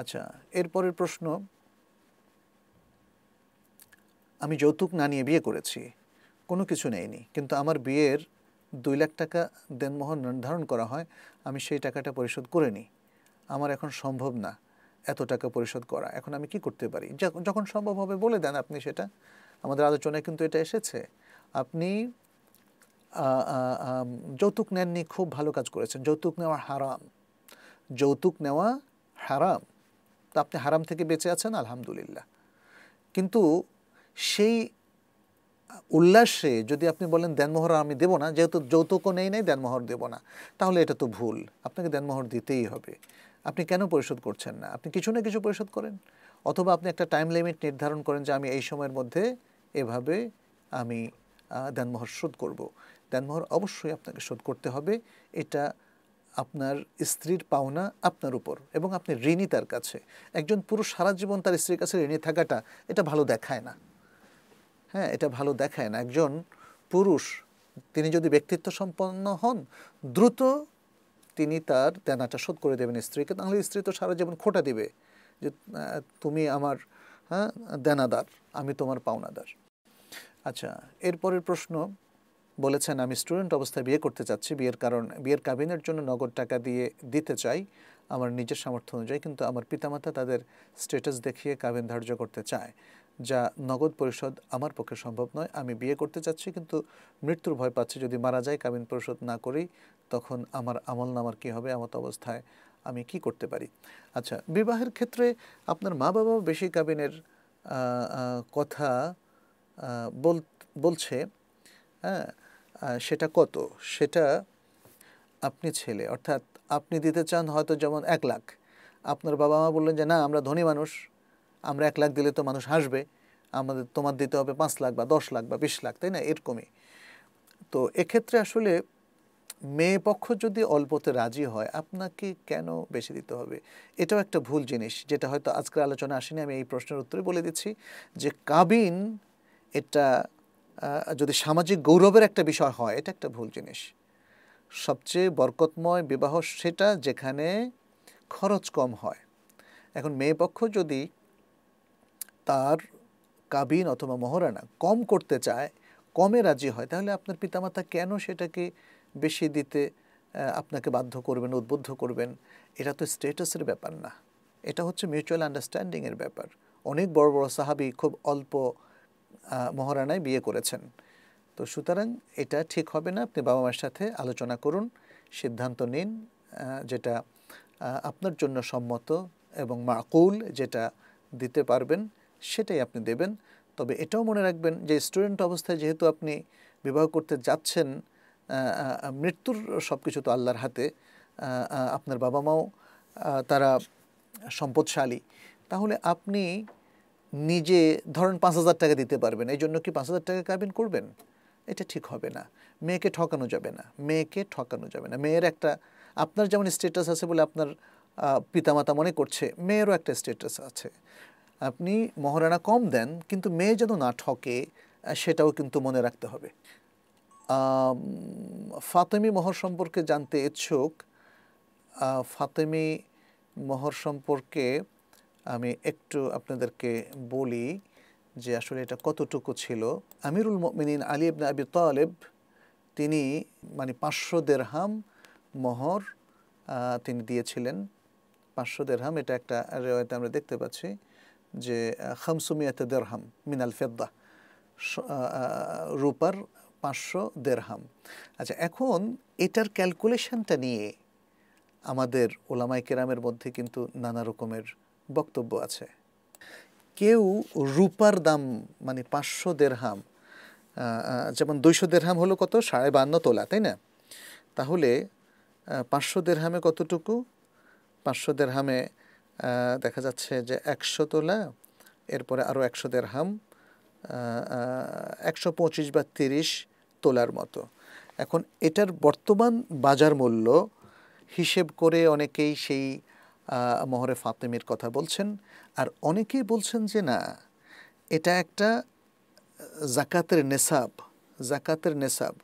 আচ্ছা এরপরের প্রশ্ন আমি যৌতুক না নিয়ে বিয়ে করেছি কোনো কিছু নেইনি কিন্তু আমার বিয়ের দুই লাখ টাকা দেনমোহন নির্ধারণ করা হয় আমি সেই টাকাটা পরিশোধ করে নিই আমার এখন সম্ভব না এত টাকা পরিশোধ করা এখন আমি কি করতে পারি যখন সম্ভব হবে বলে দেন আপনি সেটা আমাদের আলোচনায় কিন্তু এটা এসেছে আপনি যৌতুক নেননি খুব ভালো কাজ করেছেন যৌতুক নেওয়া হারাম যৌতুক নেওয়া হারাম তো আপনি হারাম থেকে বেঁচে আছেন আলহামদুলিল্লাহ কিন্তু সেই উল্লাসে যদি আপনি বলেন দেনমোহর আমি দেবো না যেহেতু যৌতুকও নেই নেই দেনমোহর দেবো না তাহলে এটা তো ভুল আপনাকে দেনমোহর দিতেই হবে আপনি কেন পরিশোধ করছেন না আপনি কিছু না কিছু পরিশোধ করেন অথবা আপনি একটা টাইম লিমিট নির্ধারণ করেন যে আমি এই সময়ের মধ্যে এভাবে আমি দেনমোহর শোধ করব দেনমোহর অবশ্যই আপনাকে শোধ করতে হবে এটা আপনার স্ত্রীর পাওনা আপনার উপর এবং আপনি ঋণী তার কাছে একজন পুরুষ সারা জীবন তার স্ত্রীর কাছে ঋণী থাকাটা এটা ভালো দেখায় না হ্যাঁ এটা ভালো দেখায় না একজন পুরুষ তিনি যদি ব্যক্তিত্ব সম্পন্ন হন দ্রুত তিনি তার দেনাটা শোধ করে দেবেন স্ত্রীকে তাহলে স্ত্রী তো সারা জীবন খোটা দিবে যে তুমি আমার হ্যাঁ দেনাদার আমি তোমার পাওনাদার আচ্ছা এরপরের প্রশ্ন বলেছেন আমি স্টুডেন্ট অবস্থায় বিয়ে করতে চাচ্ছি বিয়ের কারণ বিয়ের কাবিনের জন্য নগদ টাকা দিয়ে দিতে চাই আমার নিজের সামর্থ্য অনুযায়ী কিন্তু আমার পিতামাতা তাদের স্টেটাস দেখিয়ে কাবিন ধার্য করতে চায় যা নগদ পরিশোধ আমার পক্ষে সম্ভব নয় আমি বিয়ে করতে চাচ্ছি কিন্তু মৃত্যুর ভয় পাচ্ছি যদি মারা যায় কাবিন পরিশোধ না করি তখন আমার আমল নামার কী হবে আমার অবস্থায় আমি কি করতে পারি আচ্ছা বিবাহের ক্ষেত্রে আপনার মা বাবা বেশি কাবিনের কথা বল বলছে হ্যাঁ সেটা কত সেটা আপনি ছেলে অর্থাৎ আপনি দিতে চান হয়তো যেমন এক লাখ আপনার বাবা মা বললেন যে না আমরা ধনী মানুষ আমরা এক লাখ দিলে তো মানুষ হাসবে আমাদের তোমার দিতে হবে পাঁচ লাখ বা দশ লাখ বা বিশ লাখ তাই না এরকমই তো এক্ষেত্রে আসলে মেয়ে পক্ষ যদি অল্পতে রাজি হয় আপনাকে কেন বেশি দিতে হবে এটাও একটা ভুল জিনিস যেটা হয়তো আজকের আলোচনা আসেনি আমি এই প্রশ্নের উত্তরে বলে দিচ্ছি যে কাবিন এটা যদি সামাজিক গৌরবের একটা বিষয় হয় এটা একটা ভুল জিনিস সবচেয়ে বরকতময় বিবাহ সেটা যেখানে খরচ কম হয় এখন মেয়ে পক্ষ যদি তার কাবিন অথবা মহারানা কম করতে চায় কমে রাজি হয় তাহলে আপনার পিতামাতা কেন সেটাকে বেশি দিতে আপনাকে বাধ্য করবেন উদ্বুদ্ধ করবেন এটা তো স্টেটাসের ব্যাপার না এটা হচ্ছে মিউচুয়াল আন্ডারস্ট্যান্ডিংয়ের ব্যাপার অনেক বড় বড় সাহাবি খুব অল্প মহারানায় বিয়ে করেছেন তো সুতরাং এটা ঠিক হবে না আপনি বাবা মায়ের সাথে আলোচনা করুন সিদ্ধান্ত নিন যেটা আপনার জন্য সম্মত এবং মাকুল যেটা দিতে পারবেন সেটাই আপনি দেবেন তবে এটাও মনে রাখবেন যে স্টুডেন্ট অবস্থায় যেহেতু আপনি বিবাহ করতে যাচ্ছেন মৃত্যুর সব কিছু তো আল্লাহর হাতে আপনার বাবা মাও তারা সম্পদশালী তাহলে আপনি নিজে ধরেন পাঁচ হাজার টাকা দিতে পারবেন এই জন্য কি পাঁচ হাজার টাকা কাবিন করবেন এটা ঠিক হবে না মেয়েকে ঠকানো যাবে না মেয়েকে ঠকানো যাবে না মেয়ের একটা আপনার যেমন স্ট্যাটাস আছে বলে আপনার পিতামাতা মনে করছে মেয়েরও একটা স্ট্যাটাস আছে আপনি মহারানা কম দেন কিন্তু মেয়ে যেন না ঠকে সেটাও কিন্তু মনে রাখতে হবে ফাতেমি মহর সম্পর্কে জানতে ইচ্ছুক ফাতেমি মহর সম্পর্কে আমি একটু আপনাদেরকে বলি যে আসলে এটা কতটুকু ছিল আমিরুল মিনিন আলী না আবি তালেব তিনি মানে পাঁচশো দেড়হাম মোহর তিনি দিয়েছিলেন পাঁচশো দেড়হাম এটা একটা রেওয়ায়তে আমরা দেখতে পাচ্ছি যে খামসুমিয়াত দেড়হাম মিনাল ফেদ্দা রূপার পাঁচশো দেড়হাম আচ্ছা এখন এটার ক্যালকুলেশনটা নিয়ে আমাদের ওলামাই কেরামের মধ্যে কিন্তু নানা রকমের বক্তব্য আছে কেউ রূপার দাম মানে পাঁচশো দেড়হাম যেমন দুইশো দেড়হাম হলো কত সাড়ে বান্ন তোলা তাই না তাহলে পাঁচশো দেড়হামে কতটুকু পাঁচশো দেড়হামে দেখা যাচ্ছে যে একশো তোলা এরপরে আরও একশো দেড়হাম একশো পঁচিশ বা তিরিশ তোলার মতো এখন এটার বর্তমান বাজার মূল্য হিসেব করে অনেকেই সেই মহরে ফাতেমের কথা বলছেন আর অনেকেই বলছেন যে না এটা একটা জাকাতের নেশাব জাকাতের নেশাব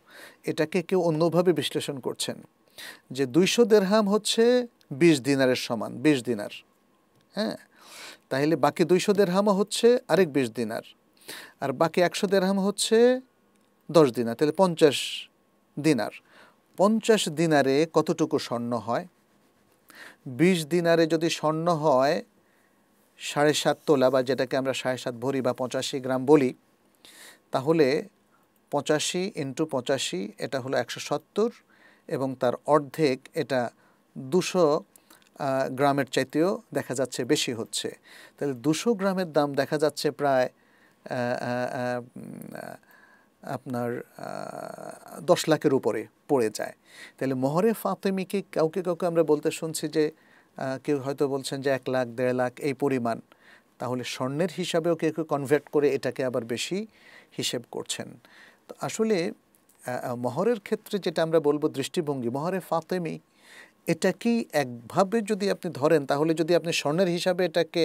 এটাকে কেউ অন্যভাবে বিশ্লেষণ করছেন যে দুইশো দেড়হাম হচ্ছে বিশ দিনারের সমান বিশ দিনার হ্যাঁ তাহলে বাকি দুইশো দেড়হামও হচ্ছে আরেক বিশ দিনার আর বাকি একশো দেড়হাম হচ্ছে দশ দিনার তাহলে পঞ্চাশ দিনার পঞ্চাশ দিনারে কতটুকু স্বর্ণ হয় বিশ দিনারে যদি স্বর্ণ হয় সাড়ে সাত তোলা বা যেটাকে আমরা সাড়ে সাত ভরি বা পঁচাশি গ্রাম বলি তাহলে পঁচাশি ইন্টু পঁচাশি এটা হলো একশো সত্তর এবং তার অর্ধেক এটা দুশো গ্রামের চাইতেও দেখা যাচ্ছে বেশি হচ্ছে তাহলে দুশো গ্রামের দাম দেখা যাচ্ছে প্রায় আপনার দশ লাখের উপরে পড়ে যায় তাহলে মহরে ফাতেমিকে কাউকে কাউকে আমরা বলতে শুনছি যে কেউ হয়তো বলছেন যে এক লাখ দেড় লাখ এই পরিমাণ তাহলে স্বর্ণের হিসাবেও কেউ কেউ কনভার্ট করে এটাকে আবার বেশি হিসেব করছেন তো আসলে মহরের ক্ষেত্রে যেটা আমরা বলবো দৃষ্টিভঙ্গি মহরে ফাতেমি এটা কি একভাবে যদি আপনি ধরেন তাহলে যদি আপনি স্বর্ণের হিসাবে এটাকে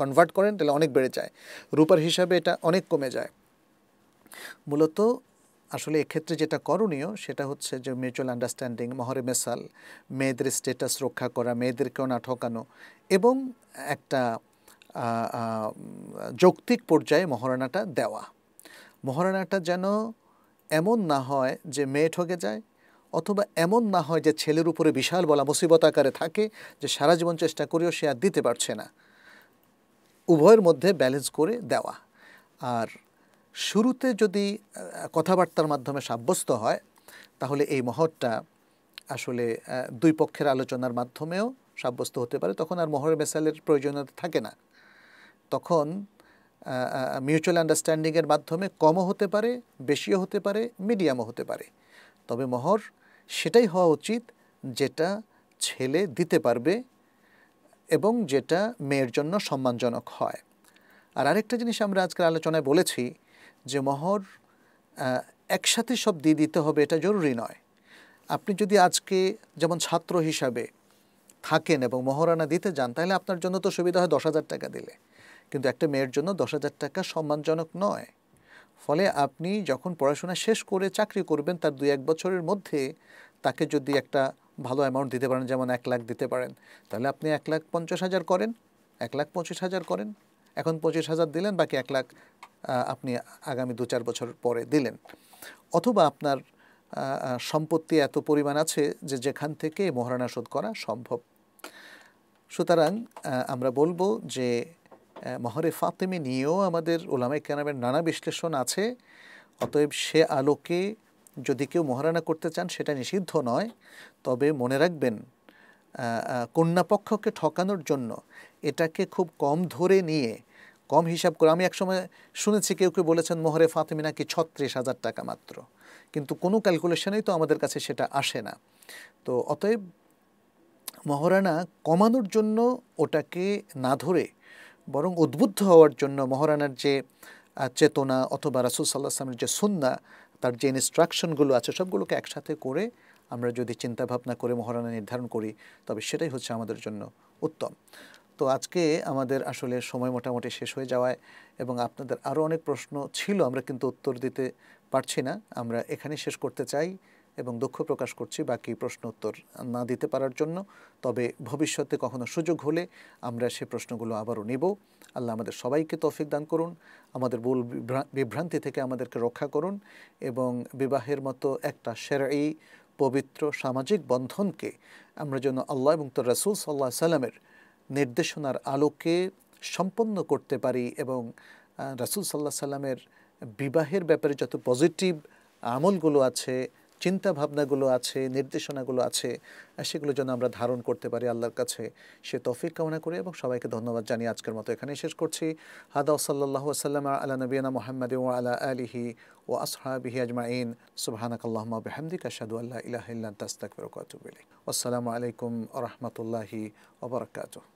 কনভার্ট করেন তাহলে অনেক বেড়ে যায় রূপার হিসাবে এটা অনেক কমে যায় মূলত আসলে এক্ষেত্রে যেটা করণীয় সেটা হচ্ছে যে মিউচুয়াল আন্ডারস্ট্যান্ডিং মহরে মেসাল মেয়েদের স্টেটাস রক্ষা করা মেয়েদেরকেও না ঠকানো এবং একটা যৌক্তিক পর্যায়ে মহারণাটা দেওয়া মহারণাটা যেন এমন না হয় যে মেয়ে ঠকে যায় অথবা এমন না হয় যে ছেলের উপরে বিশাল বলা মুসিবত আকারে থাকে যে সারা জীবন চেষ্টা করেও সে আর দিতে পারছে না উভয়ের মধ্যে ব্যালেন্স করে দেওয়া আর শুরুতে যদি কথাবার্তার মাধ্যমে সাব্যস্ত হয় তাহলে এই মহরটা আসলে দুই পক্ষের আলোচনার মাধ্যমেও সাব্যস্ত হতে পারে তখন আর মহরের মেসালের প্রয়োজনীয়তা থাকে না তখন মিউচুয়াল আন্ডারস্ট্যান্ডিংয়ের মাধ্যমে কমও হতে পারে বেশিও হতে পারে মিডিয়ামও হতে পারে তবে মহর সেটাই হওয়া উচিত যেটা ছেলে দিতে পারবে এবং যেটা মেয়ের জন্য সম্মানজনক হয় আর আরেকটা জিনিস আমরা আজকের আলোচনায় বলেছি যে মহর একসাথে সব দিয়ে দিতে হবে এটা জরুরি নয় আপনি যদি আজকে যেমন ছাত্র হিসাবে থাকেন এবং মহরানা দিতে যান তাহলে আপনার জন্য তো সুবিধা হয় দশ হাজার টাকা দিলে কিন্তু একটা মেয়ের জন্য দশ হাজার টাকা সম্মানজনক নয় ফলে আপনি যখন পড়াশোনা শেষ করে চাকরি করবেন তার দুই এক বছরের মধ্যে তাকে যদি একটা ভালো অ্যামাউন্ট দিতে পারেন যেমন এক লাখ দিতে পারেন তাহলে আপনি এক লাখ পঞ্চাশ হাজার করেন এক লাখ পঁচিশ হাজার করেন এখন পঁচিশ হাজার দিলেন বাকি এক লাখ আপনি আগামী দু চার বছর পরে দিলেন অথবা আপনার সম্পত্তি এত পরিমাণ আছে যে যেখান থেকে মহারণা শোধ করা সম্ভব সুতরাং আমরা বলবো যে মহরে ফাতেমি নিয়েও আমাদের ওলামাই কেনামের নানা বিশ্লেষণ আছে অতএব সে আলোকে যদি কেউ মহারানা করতে চান সেটা নিষিদ্ধ নয় তবে মনে রাখবেন কন্যাপক্ষকে ঠকানোর জন্য এটাকে খুব কম ধরে নিয়ে কম হিসাব করে আমি একসময় শুনেছি কেউ কেউ বলেছেন মোহরে ফাতেমি নাকি ছত্রিশ হাজার টাকা মাত্র কিন্তু কোনো ক্যালকুলেশনেই তো আমাদের কাছে সেটা আসে না তো অতএব মহারানা কমানোর জন্য ওটাকে না ধরে বরং উদ্বুদ্ধ হওয়ার জন্য মহারানার যে চেতনা অথবা রাসুল সাল্লাহ আসলামের যে সুন্না তার যে ইনস্ট্রাকশনগুলো আছে সবগুলোকে একসাথে করে আমরা যদি চিন্তা ভাবনা করে মহারণা নির্ধারণ করি তবে সেটাই হচ্ছে আমাদের জন্য উত্তম তো আজকে আমাদের আসলে সময় মোটামুটি শেষ হয়ে যাওয়ায় এবং আপনাদের আরও অনেক প্রশ্ন ছিল আমরা কিন্তু উত্তর দিতে পারছি না আমরা এখানে শেষ করতে চাই এবং দুঃখ প্রকাশ করছি বাকি প্রশ্ন উত্তর না দিতে পারার জন্য তবে ভবিষ্যতে কখনো সুযোগ হলে আমরা সে প্রশ্নগুলো আবারও নেব আল্লাহ আমাদের সবাইকে তফিক দান করুন আমাদের ভুল বিভ্রান্তি থেকে আমাদেরকে রক্ষা করুন এবং বিবাহের মতো একটা সেরাই পবিত্র সামাজিক বন্ধনকে আমরা যেন আল্লাহ এবং তোর রাসুল সাল্লাহ সাল্লামের নির্দেশনার আলোকে সম্পন্ন করতে পারি এবং রাসুল সাল্লাহ সাল্লামের বিবাহের ব্যাপারে যত পজিটিভ আমলগুলো আছে চিন্তা ভাবনাগুলো আছে নির্দেশনাগুলো আছে সেগুলো যেন আমরা ধারণ করতে পারি আল্লাহর কাছে সে তফিক কামনা করে এবং সবাইকে ধন্যবাদ জানিয়ে আজকের মতো এখানে শেষ করছি হাদা ওসাল্লাহ সাল্লাম আল্লাহ নবীনা মোহাম্মদ ও আলা আলিহি ও আসহাবিহি আজমাইন সুবাহানাকাল্লাহমা আসাদু আল্লাহ ইলাহ ইল্লান তাস্তাক ফেরকাতুবিল আসসালামু আলাইকুম রহমতুল্লাহি ওবরাকাতুহ